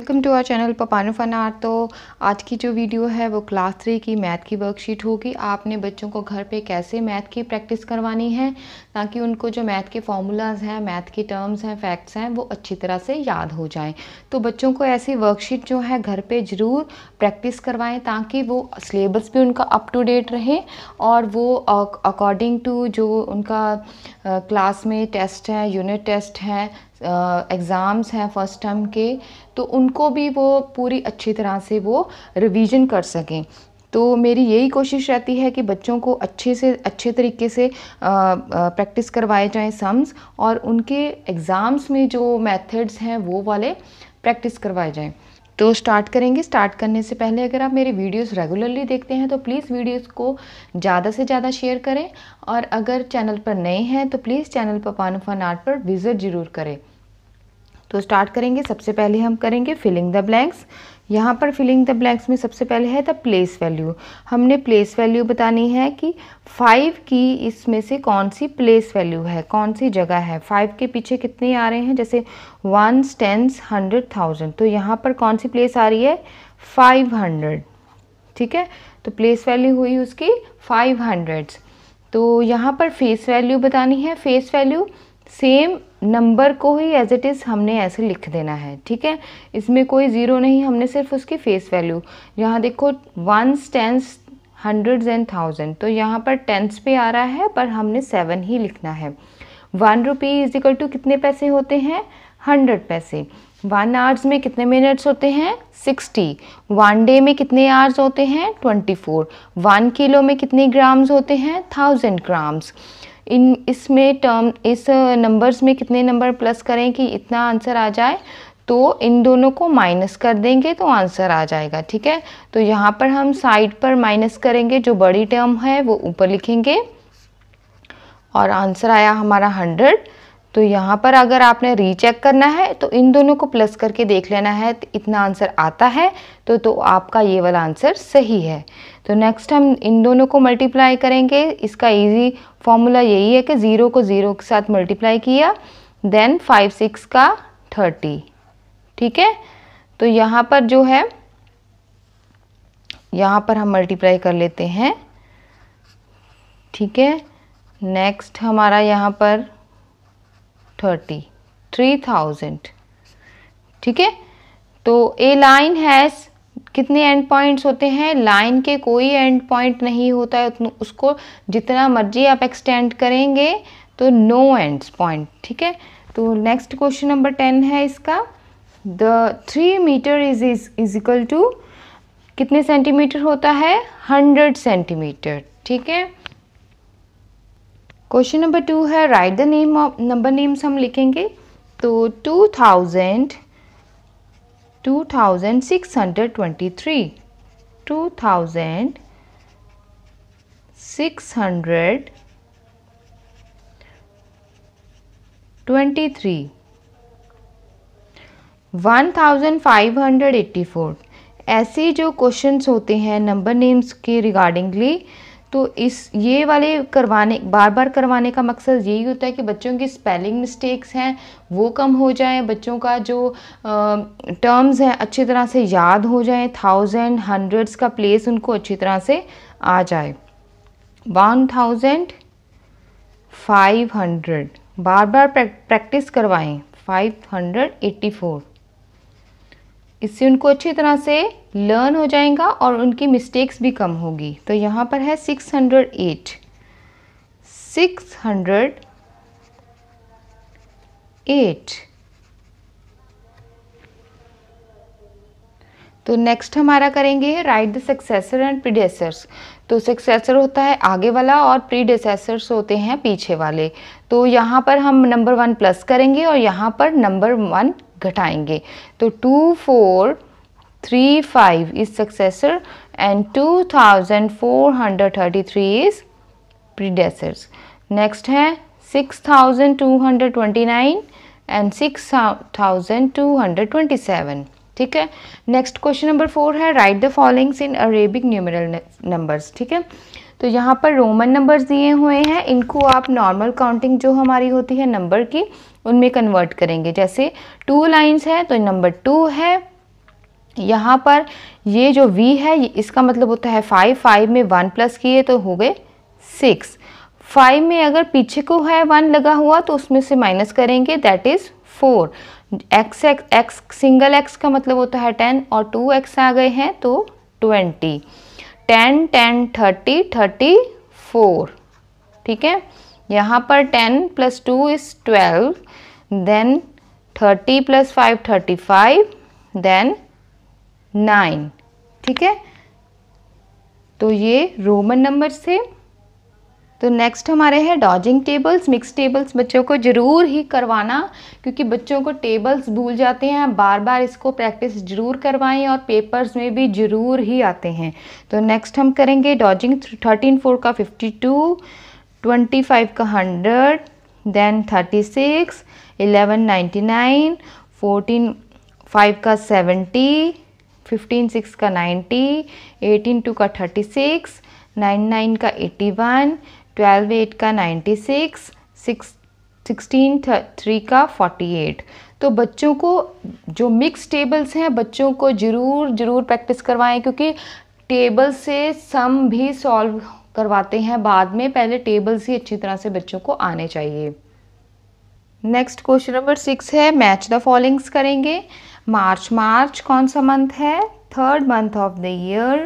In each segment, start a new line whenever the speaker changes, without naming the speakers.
welcome to our channel पपानो fun आर तो आज की जो वीडियो है वो क्लास थ्री की मैथ की वर्कशीट होगी आपने बच्चों को घर पे कैसे मैथ की प्रैक्टिस करवानी है ताकि उनको जो मैथ के फॉर्मूलाज हैं मैथ के टर्म्स हैं फैक्ट्स हैं वो अच्छी तरह से याद हो जाएं तो बच्चों को ऐसी वर्कशीट जो है घर पे ज़रूर प्रैक्टिस करवाएँ ताकि वो सिलेबस भी उनका अप टू डेट रहे और वो अकॉर्डिंग टू जो उनका क्लास में टेस्ट है यूनिट टेस्ट है एग्ज़ाम्स हैं फ़र्स्ट टर्म के तो उनको भी वो पूरी अच्छी तरह से वो रिवीजन कर सकें तो मेरी यही कोशिश रहती है कि बच्चों को अच्छे से अच्छे तरीके से प्रैक्टिस करवाए जाएं सम्स और उनके एग्ज़ाम्स में जो मेथड्स हैं वो वाले प्रैक्टिस करवाए जाएं तो स्टार्ट करेंगे स्टार्ट करने से पहले अगर आप मेरे वीडियोस रेगुलरली देखते हैं तो प्लीज़ वीडियोस को ज़्यादा से ज़्यादा शेयर करें और अगर चैनल पर नए हैं तो प्लीज़ चैनल पर पपानुफन आर्ट पर विज़िट ज़रूर करें तो स्टार्ट करेंगे सबसे पहले हम करेंगे फिलिंग द ब्लैंक्स यहाँ पर फिलिंग द ब्लैंक्स में सबसे पहले है द प्लेस वैल्यू हमने प्लेस वैल्यू बतानी है कि फाइव की इसमें से कौन सी प्लेस वैल्यू है कौन सी जगह है फाइव के पीछे कितने आ रहे हैं जैसे वन टेंस हंड्रेड थाउजेंड तो यहाँ पर कौन सी प्लेस आ रही है फाइव हंड्रेड ठीक है तो प्लेस वैल्यू हुई उसकी फाइव हंड्रेड्स तो यहाँ पर फेस वैल्यू बतानी है फेस वैल्यू सेम नंबर को ही एज इट इज़ हमने ऐसे लिख देना है ठीक है इसमें कोई ज़ीरो नहीं हमने सिर्फ उसकी फेस वैल्यू यहाँ देखो ones tens hundreds and thousand तो यहाँ पर टेंस पे आ रहा है पर हमने सेवन ही लिखना है one rupee is equal to कितने पैसे होते हैं हंड्रेड पैसे वन आवर्स में कितने मिनट्स होते हैं सिक्सटी वन डे में कितने आवर्स होते हैं ट्वेंटी फोर वन किलो में कितने ग्राम्स होते हैं थाउजेंड ग्राम्स इन इसमें टर्म इस नंबर्स में कितने नंबर प्लस करें कि इतना आंसर आ जाए तो इन दोनों को माइनस कर देंगे तो आंसर आ जाएगा ठीक है तो यहाँ पर हम साइड पर माइनस करेंगे जो बड़ी टर्म है वो ऊपर लिखेंगे और आंसर आया हमारा हंड्रेड तो यहाँ पर अगर आपने रीचेक करना है तो इन दोनों को प्लस करके देख लेना है तो इतना आंसर आता है तो तो आपका ये वाला आंसर सही है तो नेक्स्ट हम इन दोनों को मल्टीप्लाई करेंगे इसका इजी फॉर्मूला यही है कि ज़ीरो को ज़ीरो के साथ मल्टीप्लाई किया देन फाइव सिक्स का थर्टी ठीक है तो यहाँ पर जो है यहाँ पर हम मल्टीप्लाई कर लेते हैं ठीक है नेक्स्ट हमारा यहाँ पर थर्टी थ्री थाउजेंड ठीक है तो ए लाइन हैज़ कितने एंड पॉइंट्स होते हैं लाइन के कोई एंड पॉइंट नहीं होता है उसको जितना मर्जी आप एक्सटेंड करेंगे तो नो एंड पॉइंट ठीक है तो नेक्स्ट क्वेश्चन नंबर टेन है इसका the three metre is is equal to कितने सेंटीमीटर होता है हंड्रेड सेंटीमीटर ठीक है क्वेश्चन नंबर टू है write the name of number names हम लिखेंगे तो two thousand two thousand six hundred twenty three two thousand six hundred twenty three one thousand five hundred eighty four ऐसे जो questions होते हैं नंबर नेम्स के रिगार्डिंगली तो इस ये वाले करवाने बार बार करवाने का मकसद यही होता है कि बच्चों की स्पेलिंग मिस्टेक्स हैं वो कम हो जाएं बच्चों का जो टर्म्स हैं अच्छी तरह से याद हो जाए थाउजेंड हंड्रेड्स का प्लेस उनको अच्छी तरह से आ जाए वन थाउजेंड फाइव हंड्रेड बार बार प्रैक्टिस करवाएं फाइव हंड्रेड एट्टी फोर इससे उनको अच्छी तरह से लर्न हो जाएगा और उनकी मिस्टेक्स भी कम होगी तो यहाँ पर है six hundred eight six hundred eight तो नेक्स्ट हमारा करेंगे write the successor and predecessors तो सक्सेसर होता है आगे वाला और प्रीडेसेसर्स होते हैं पीछे वाले तो यहाँ पर हम नंबर वन प्लस करेंगे और यहाँ पर नंबर वन घटाएंगे तो two four three five is successor and two thousand four hundred thirty three is predecessors next है six thousand two hundred twenty nine and six thousand two hundred twenty seven ठीक है next question number four है write the followings in Arabic numeral numbers ठीक है तो यहाँ पर Roman numbers दिए हुए हैं इनको आप नॉर्मल काउंटिंग जो हमारी होती है नंबर की उनमें कन्वर्ट करेंगे जैसे टू लाइंस तो है तो नंबर टू है यहाँ पर ये जो v है इसका मतलब होता है फाइव फाइव में वन प्लस किए तो हो गए सिक्स फाइव में अगर पीछे को है वन लगा हुआ तो उसमें से माइनस करेंगे that is four X X X single X का मतलब होता है टेन और टू एक्स आ गए हैं तो twenty ten ten thirty thirty four ठीक है यहाँ पर ten plus two is twelve then thirty plus five thirty five then nine ठीक है तो ये रोमन नंबर थे तो नेक्स्ट हमारे हैं डॉजिंग टेबल्स मिक्स टेबल्स बच्चों को ज़रूर ही करवाना क्योंकि बच्चों को टेबल्स भूल जाते हैं बार बार इसको प्रैक्टिस ज़रूर करवाएं और पेपर्स में भी ज़रूर ही आते हैं तो नेक्स्ट हम करेंगे डॉजिंग थर्टीन फोर का फिफ्टी टू ट्वेंटी फाइव का hundred then thirty six eleven ninety nine fourteen five का सेवेंटी फिफ्टीन सिक्स का नाइन्टी एटीन टू का थर्टी सिक्स नाइन नाइन का एट्टी वन ट्वेल्व एट का ninety six six sixteen three का forty eight तो बच्चों को जो मिक्स टेबल्स हैं बच्चों को ज़रूर ज़रूर प्रैक्टिस करवाएं क्योंकि टेबल से सम भी सॉल्व करवाते हैं बाद में पहले टेबल्स ही अच्छी तरह से बच्चों को आने चाहिए नेक्स्ट क्वेश्चन नंबर सिक्स है मैच द फॉलोइंग्स करेंगे मार्च मार्च कौन सा मंथ है third month of the year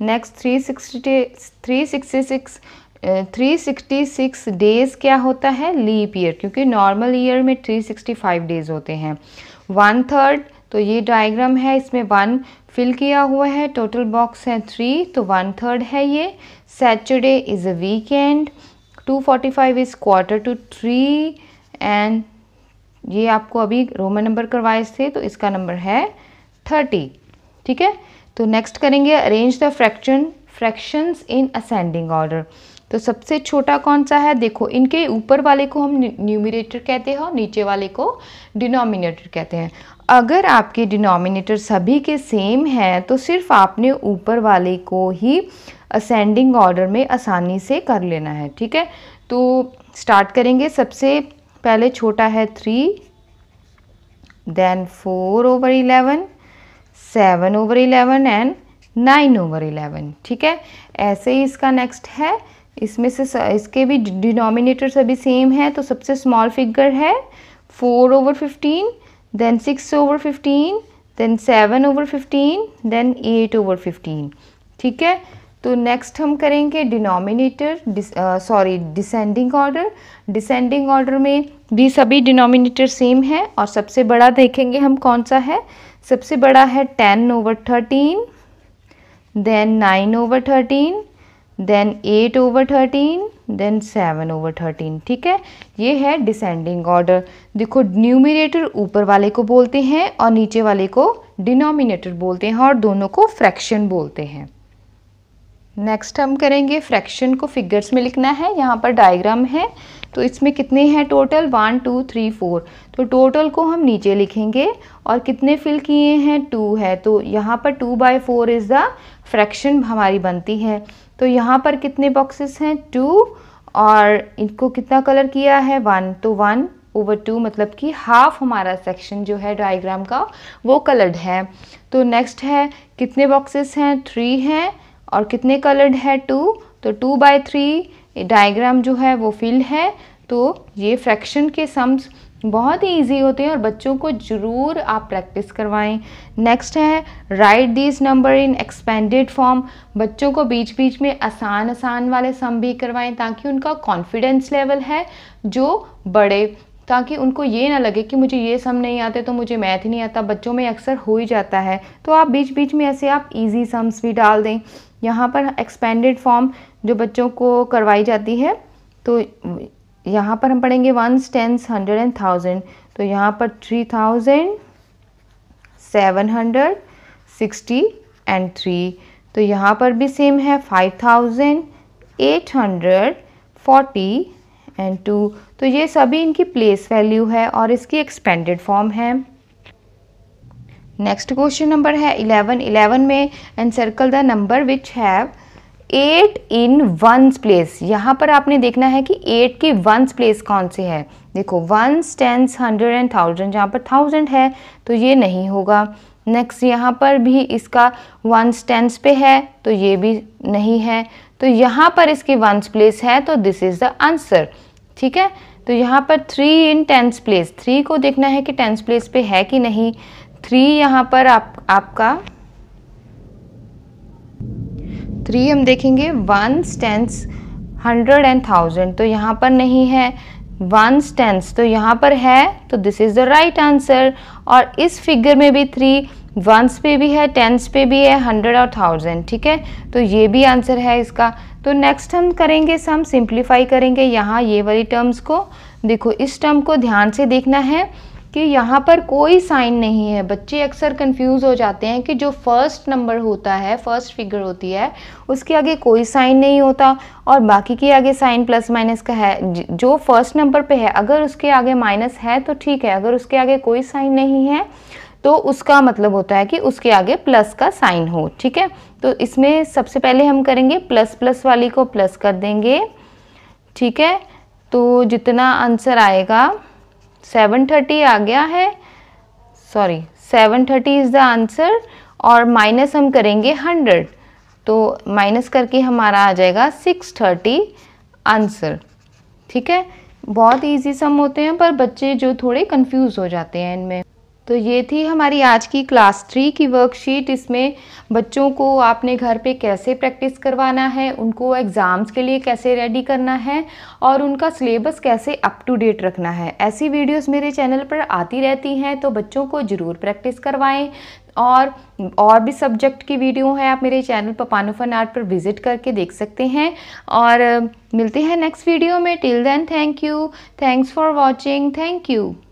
next three sixty three sixty six three sixty six days क्या होता है लीप ईयर क्योंकि नॉर्मल ईयर में थ्री सिक्सटी फाइव डेज़ होते हैं वन थर्ड तो ये डायग्राम है इसमें वन फिल किया हुआ है टोटल बॉक्स है थ्री तो वन थर्ड है ये Saturday is a weekend two forty five is quarter to three and ये आपको अभी रोमन नंबर करवाए थे तो इसका नंबर है थर्टी ठीक है तो नेक्स्ट करेंगे arrange the fraction fractions in ascending order तो सबसे छोटा कौन सा है देखो इनके ऊपर वाले को हम न्यूमिनेटर कहते हैं और नीचे वाले को डिनोमिनेटर कहते हैं अगर आपके डिनोमिनेटर सभी के सेम हैं तो सिर्फ आपने ऊपर वाले को ही असेंडिंग ऑर्डर में आसानी से कर लेना है ठीक है तो स्टार्ट करेंगे सबसे पहले छोटा है three then four over eleven seven over eleven and nine over eleven ठीक है ऐसे ही इसका नेक्स्ट है इसमें से इसके भी डिनोमिनेटर सभी सेम है तो सबसे स्मॉल फिगर है four over fifteen then six over fifteen then seven over fifteen then eight over fifteen ठीक है तो नेक्स्ट हम करेंगे denominator sorry descending order descending order में भी सभी डिनोमिनेटर सेम है और सबसे बड़ा देखेंगे हम कौन सा है सबसे बड़ा है ten over thirteen then nine over thirteen then eight over thirteen then seven over thirteen ठीक है ये है डिसेंडिंग ऑर्डर देखो न्यूमिनेटर ऊपर वाले को बोलते हैं और नीचे वाले को डिनोमिनेटर बोलते हैं और दोनों को फ्रैक्शन बोलते हैं नेक्स्ट हम करेंगे फ्रैक्शन को फिगर्स में लिखना है यहाँ पर डायग्राम है तो इसमें कितने हैं total one two three four तो टोटल को हम नीचे लिखेंगे और कितने फिल किए हैं टू है तो यहाँ पर two by four is the fraction हमारी बनती है तो यहाँ पर कितने बॉक्सेस हैं टू और इनको कितना कलर किया है वन तो वन ओवर टू मतलब कि हाफ हमारा सेक्शन जो है डायग्राम का वो कलर्ड है तो नेक्स्ट है कितने बॉक्सेस हैं थ्री हैं और कितने कलर्ड है टू तो टू बाय थ्री डायग्राम जो है वो फिल है तो ये फ्रैक्शन के सम्स बहुत ही ईजी होते हैं और बच्चों को ज़रूर आप प्रैक्टिस करवाएं नेक्स्ट है write this number in expanded form बच्चों को बीच बीच में आसान आसान वाले सम भी करवाएं ताकि उनका कॉन्फिडेंस लेवल है जो बढ़े ताकि उनको ये ना लगे कि मुझे ये सम नहीं आते तो मुझे मैथ नहीं आता बच्चों में अक्सर हो ही जाता है तो आप बीच बीच में ऐसे आप ईजी सम्स भी डाल दें यहाँ पर एक्सपेंडेड फॉर्म जो बच्चों को करवाई जाती है तो यहाँ पर हम पढ़ेंगे ones tens hundred and thousand तो यहाँ पर three thousand seven hundred sixty and three तो यहाँ पर भी सेम है five thousand eight hundred forty and two तो ये सभी इनकी प्लेस वैल्यू है और इसकी एक्सपेंडेड फॉर्म है नेक्स्ट क्वेश्चन नंबर है इलेवन इलेवन में and circle the number which have eight in ones place यहाँ पर आपने देखना है कि एट के वंस प्लेस कौन से है देखो ones tens hundred and thousand जहाँ पर थाउजेंड है तो ये नहीं होगा नेक्स्ट यहाँ पर भी इसका वंस टेंस पे है तो ये भी नहीं है तो यहाँ पर इसके वंस प्लेस है तो दिस इज़ द आंसर ठीक है तो यहाँ पर three in tens place three को देखना है कि टेंस प्लेस पे है कि नहीं थ्री यहाँ पर आप आपका थ्री हम देखेंगे ones tens hundred and thousand तो यहाँ पर नहीं है वन स्टेंस तो यहाँ पर है तो this is the right answer और इस फिगर में भी थ्री वंस पे भी है टेंस पे भी है हंड्रेड और थाउजेंड ठीक है तो ये भी आंसर है इसका तो नेक्स्ट हम करेंगे सम सिंप्लीफाई करेंगे यहाँ ये वाली टर्म्स को देखो इस टर्म को ध्यान से देखना है कि यहाँ पर कोई साइन नहीं है बच्चे अक्सर कंफ्यूज हो जाते हैं कि जो फर्स्ट नंबर होता है फर्स्ट फिगर होती है उसके आगे कोई साइन नहीं होता और बाकी के आगे साइन प्लस माइनस का है जो फर्स्ट नंबर पे है अगर उसके आगे माइनस है तो ठीक है अगर उसके आगे कोई साइन नहीं है तो उसका मतलब होता है कि उसके आगे प्लस का साइन हो ठीक है तो इसमें सबसे पहले हम करेंगे प्लस प्लस वाली को प्लस कर देंगे ठीक है तो जितना आंसर आएगा सेवन थर्टी आ गया है sorry seven thirty is the answer और माइनस हम करेंगे हंड्रेड तो माइनस करके हमारा आ जाएगा सिक्स थर्टी आंसर ठीक है बहुत इजी सम होते हैं पर बच्चे जो थोड़े कंफ्यूज हो जाते हैं इनमें तो ये थी हमारी आज की क्लास थ्री की वर्कशीट इसमें बच्चों को आपने घर पे कैसे प्रैक्टिस करवाना है उनको एग्ज़ाम्स के लिए कैसे रेडी करना है और उनका सिलेबस कैसे अप टू डेट रखना है ऐसी वीडियोस मेरे चैनल पर आती रहती हैं तो बच्चों को ज़रूर प्रैक्टिस करवाएं और और भी सब्जेक्ट की वीडियो है आप मेरे चैनल पानो फन आर्ट पर विज़िट करके देख सकते हैं और मिलते हैं नेक्स्ट वीडियो में till then thank you thanks for watching thank you